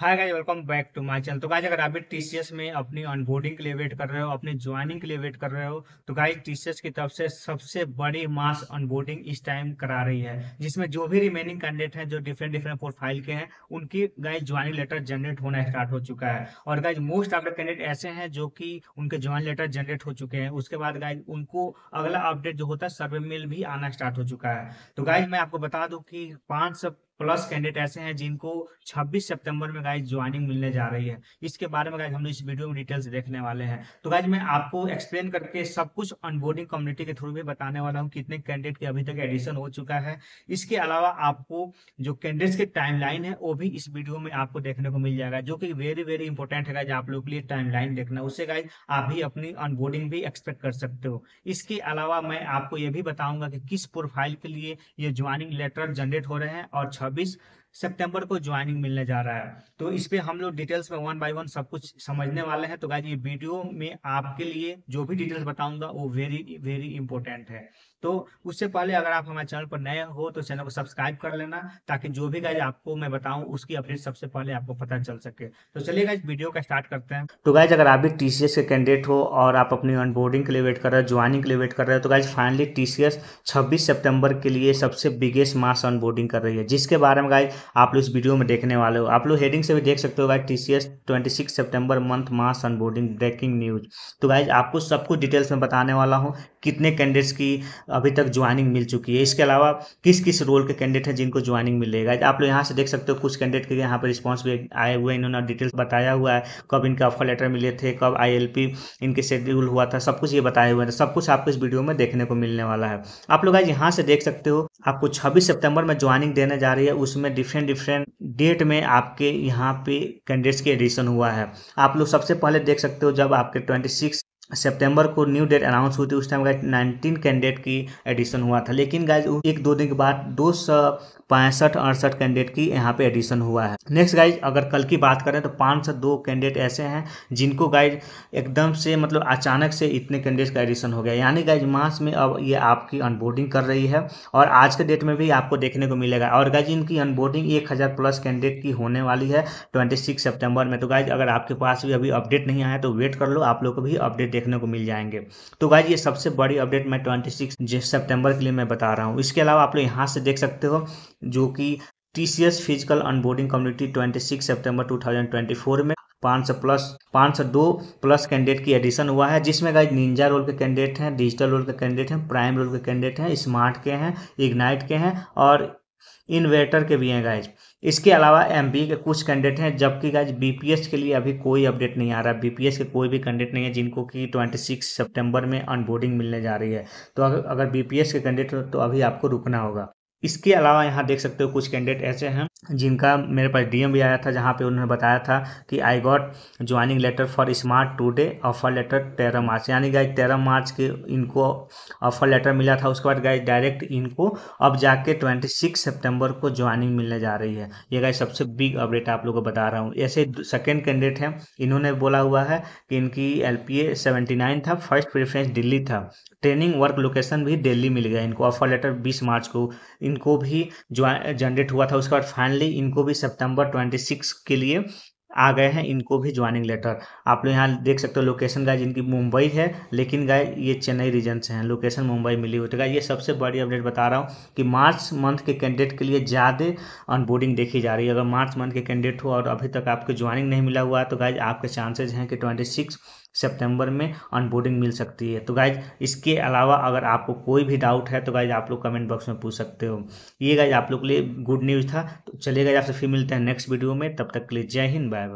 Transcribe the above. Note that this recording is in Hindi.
hi guys welcome back to my channel तो गाइस अगर आप भी टीसीएस में अपनी ऑनबोर्डिंग के लिए वेट कर रहे हो अपनी ज्वाइनिंग के लिए वेट कर रहे हो तो गाइस टीसीएस की तरफ से सबसे बड़ी मास ऑनबोर्डिंग इस टाइम करा रही है जिसमें जो भी रिमेनिंग कैंडिडेट हैं जो डिफरेंट डिफरेंट प्रोफाइल के हैं उनकी गाइज ज्वाइनिंग लेटर जनरेट होना स्टार्ट हो चुका है और guys most of the candidate ऐसे हैं जो कि उनके ज्वाइन लेटर जनरेट हो चुके हैं उसके बाद गाइज उनको अगला अपडेट जो होता है सर्वे मेल भी आना स्टार्ट हो चुका है तो गाइज मैं आपको बता दूँ कि पाँच प्लस कैंडिडेट ऐसे हैं जिनको 26 सितंबर में गाइज ज्वाइनिंग मिलने जा रही है इसके बारे में गाइज हम इस वीडियो में डिटेल्स देखने वाले हैं तो गाइज मैं आपको एक्सप्लेन करके सब कुछ अनबोर्डिंग कम्युनिटी के थ्रू भी बताने वाला हूँ कितने कैंडिडेट के अभी तक एडिशन हो चुका है इसके अलावा आपको जो कैंडिडेट्स के टाइम है वो भी इस वीडियो में आपको देखने को मिल जाएगा जो की वेरी वेरी इंपॉर्टेंट है गाइज आप लोग के लिए टाइम देखना उससे गाइज आप भी अपनी अनबोर्डिंग भी एक्सपेक्ट कर सकते हो इसके अलावा मैं आपको ये भी बताऊंगा कि किस प्रोफाइल के लिए ये ज्वाइनिंग लेटर जनरेट हो रहे हैं और ছাব্বিশ सितंबर को ज्वाइनिंग मिलने जा रहा है तो इस पर हम लोग डिटेल्स में वन बाय वन सब कुछ समझने वाले हैं तो गाय ये वीडियो में आपके लिए जो भी डिटेल्स बताऊंगा वो वेरी वेरी इंपॉर्टेंट है तो उससे पहले अगर आप हमारे चैनल पर नए हो तो चैनल को सब्सक्राइब कर लेना ताकि जो भी गाइज आपको मैं बताऊँ उसकी अपडेट सबसे पहले आपको पता चल सके तो चलिए गाइज वीडियो का स्टार्ट करते हैं तो गाइज अगर आप भी टी के कैंडिडेट हो और आप अपनी अनबोर्डिंग के लिए वेट कर रहे हो ज्वाइनिंग के लिए वेट कर रहे हो तो गाय फाइनली टी सी सितंबर के लिए सबसे बिगेस्ट मास अनबोर्डिंग कर रही है जिसके बारे में गाय आप लोग इस वीडियो में देखने वाले हो आप लोग हेडिंग से भी देख सकते हो guys T C S twenty six September month मास अनबोर्डिंग ब्रेकिंग न्यूज तो गाइज आपको सब कुछ डिटेल्स में बताने वाला हूँ कितने कैंडिडेट्स की अभी तक ज्वाइनिंग मिल चुकी है इसके अलावा किस किस रोल के कैंडिडेट हैं जिनको ज्वाइनिंग मिलेगा आप लोग यहाँ से देख सकते हो कुछ कैंडिडेट के यहाँ पर रिस्पॉन्स भी आए हुए हैं इन्होंने डिटेल्स बताया हुआ है कब इनके ऑफर लेटर मिले थे कब आई इनके शेड्यूल हुआ था सब कुछ ये बताया हुआ था सब कुछ आपको इस वीडियो में देखने को मिलने वाला है आप लोग आज यहाँ से देख सकते हो आपको छब्बीस सितंबर में ज्वाइनिंग देने जा रही है उसमें डिफरेंट डिफरेंट डेट में आपके यहाँ पे कैंडिडेट्स के एडिशन हुआ है आप लोग सबसे पहले देख सकते हो जब आपके 26 सितंबर को न्यू डेट अनाउंस हुई थी उस टाइम गाइज नाइनटीन कैंडिडेट की एडिशन हुआ था लेकिन गाइज एक दो दिन के बाद दो सौ पैंसठ अड़सठ कैंडिडेट की यहाँ पे एडिशन हुआ है नेक्स्ट गाइज अगर कल की बात करें तो पाँच सौ दो कैंडिडेट ऐसे हैं जिनको गाइज एकदम से मतलब अचानक से इतने कैंडिडेट का एडिशन हो गया यानी गाइज मास में अब ये आपकी अनबोर्डिंग कर रही है और आज के डेट में भी आपको देखने को मिलेगा और गाइज इनकी अनबोर्डिंग एक हज़ार प्लस कैंडिडेट की होने वाली है ट्वेंटी सिक्स सेप्टेम्बर में तो गाइज अगर आपके पास भी अभी अपडेट नहीं आया तो वेट कर लो आप लोग को भी अपडेट देखने को मिल जाएंगे तो गाइज ये सबसे बड़ी अपडेट मैं ट्वेंटी सिक्स सितंबर के लिए मैं बता रहा हूँ इसके अलावा आप लोग यहाँ से देख सकते हो जो कि T C S physical onboarding community 26 सितंबर 2024 में 500 प्लस 502 प्लस कैंडिडेट की एडिशन हुआ है जिसमें गाइज निंजा रोल के कैंडिडेट हैं डिजिटल रोल के कैंडिडेट हैं प्राइम रोल के कैंडिडेट हैं स्मार्ट के हैं इग्नाइट के हैं और इन्वेटर के भी हैं गाइज इसके अलावा एम के कुछ कैंडिडेट हैं जबकि गाइज बीपीएस के लिए अभी कोई अपडेट नहीं आ रहा है बीपीएस के कोई भी कैंडिडेट नहीं है जिनको कि 26 सितंबर में अनबोर्डिंग मिलने जा रही है तो अगर बीपीएस के कैंडिडेट हो तो अभी आपको रुकना होगा इसके अलावा यहाँ देख सकते हो कुछ कैंडिडेट ऐसे हैं जिनका मेरे पास डीएम भी आया था जहाँ पे उन्होंने बताया था कि I got joining letter for smart today offer letter तेरह मार्च यानी गाइज तेरह मार्च के इनको ऑफर लेटर मिला था उसके बाद गाइज डायरेक्ट इनको अब जाके ट्वेंटी सिक्स सेप्टेम्बर को ज्वाइनिंग मिलने जा रही है ये गाइज सबसे बिग अपडेट आप लोग को बता रहा हूँ ऐसे सेकेंड कैंडिडेट हैं इन्होंने बोला हुआ है कि इनकी L P A seventy nine था फर्स्ट प्रेफरेंस दिल्ली था ट्रेनिंग वर्क लोकेशन भी दिल्ली मिल गया इनको ऑफर लेटर बीस मार्च को इनको भी जनरेट हुआ था उसके बाद फाइनली इनको भी सितंबर 26 के लिए आ गए हैं इनको भी ज्वाइनिंग लेटर आप लोग यहाँ देख सकते हो लोकेशन गाइज इनकी मुंबई है लेकिन गाय ये चेन्नई रीजन से हैं लोकेशन मुंबई मिली हुई तो गाय ये सबसे बड़ी अपडेट बता रहा हूँ कि मार्च मंथ के कैंडिडेट के लिए ज़्यादा अनबोर्डिंग देखी जा रही है अगर मार्च मंथ के कैंडिडेट हो और अभी तक आपको ज्वाइनिंग नहीं मिला हुआ है तो गाइज आपके चांसेज हैं कि ट्वेंटी सिक्स सितंबर में ऑनबोर्डिंग मिल सकती है तो गाइज इसके अलावा अगर आपको कोई भी डाउट है तो गाइज आप लोग कमेंट बॉक्स में पूछ सकते हो ये गाइज आप लोग के लिए गुड न्यूज़ था तो चलिए गाइज आपसे फिर मिलते हैं नेक्स्ट वीडियो में तब तक के लिए जय हिंद बाय